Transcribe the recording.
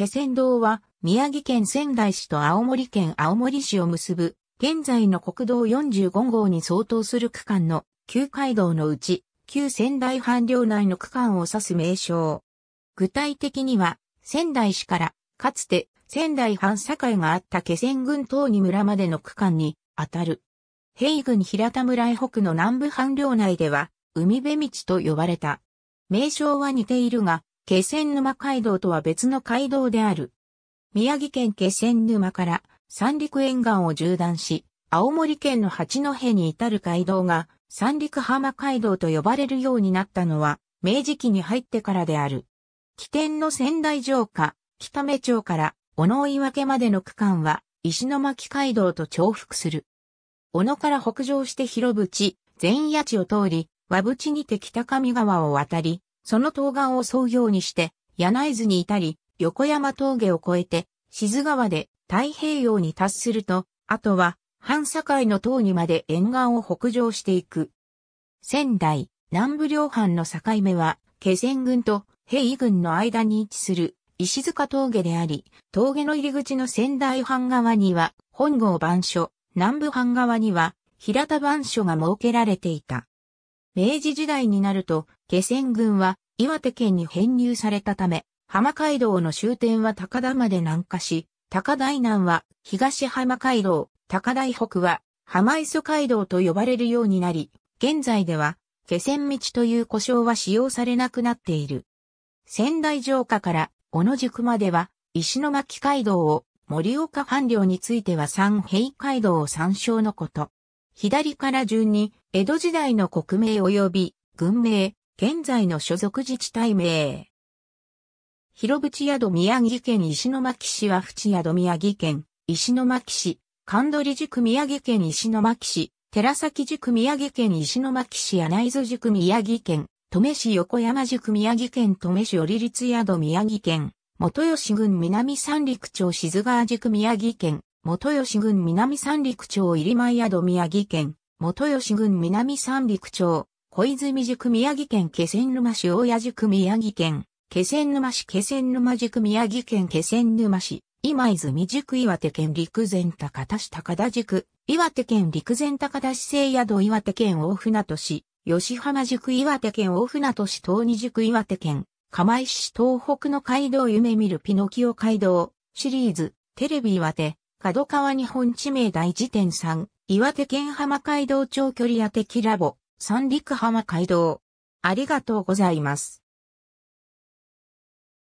気仙堂は宮城県仙台市と青森県青森市を結ぶ現在の国道45号に相当する区間の旧街道のうち旧仙台半領内の区間を指す名称。具体的には仙台市からかつて仙台半境があった気仙郡東に村までの区間にあたる。平郡平田村へ北の南部半領内では海辺道と呼ばれた。名称は似ているが、気仙沼街道とは別の街道である。宮城県気仙沼から三陸沿岸を縦断し、青森県の八戸に至る街道が三陸浜街道と呼ばれるようになったのは、明治期に入ってからである。起点の仙台城下、北目町から小野追分までの区間は、石巻街道と重複する。小野から北上して広淵、前野地を通り、和淵にて北上川を渡り、その東岸を創うようにして、柳津に至り、横山峠を越えて、静川で太平洋に達すると、あとは、半境の塔にまで沿岸を北上していく。仙台、南部両藩の境目は、気仙郡と平井郡の間に位置する石塚峠であり、峠の入り口の仙台藩側には本郷番所、南部藩側には平田番所が設けられていた。明治時代になると、下船軍は岩手県に編入されたため、浜街道の終点は高田まで南下し、高台南は東浜街道、高台北は浜磯街道と呼ばれるようになり、現在では下船道という故障は使用されなくなっている。仙台城下から小野宿までは石巻街道を、盛岡藩領については三平街道を参照のこと。左から順に江戸時代の国名及び軍名、現在の所属自治体名。広淵宿宮城県石巻市は淵宿宮城県石巻市、神取塾宮城県石巻市、寺崎塾宮城県石巻市柳津塾宮城県、登米市横山塾宮城県登米市織立宿宮城県、元吉郡南三陸町静川塾宮城県、元吉郡南三陸町入前宿宮城県、元吉郡南三陸町、小泉宿宮城県気仙沼市大谷宿宮城県、気仙沼市気仙沼宿宮城県気仙沼市、今泉宿岩手県陸前高田市高田宿、岩手県陸前高田市西宿岩手県大船渡市、吉浜宿岩手県大船渡市東二宿岩手県、釜石市東北の街道夢見るピノキオ街道、シリーズ、テレビ岩手、角川日本地名大辞典3、岩手県浜街道長距離当てきラボ、三陸浜街道。ありがとうございます。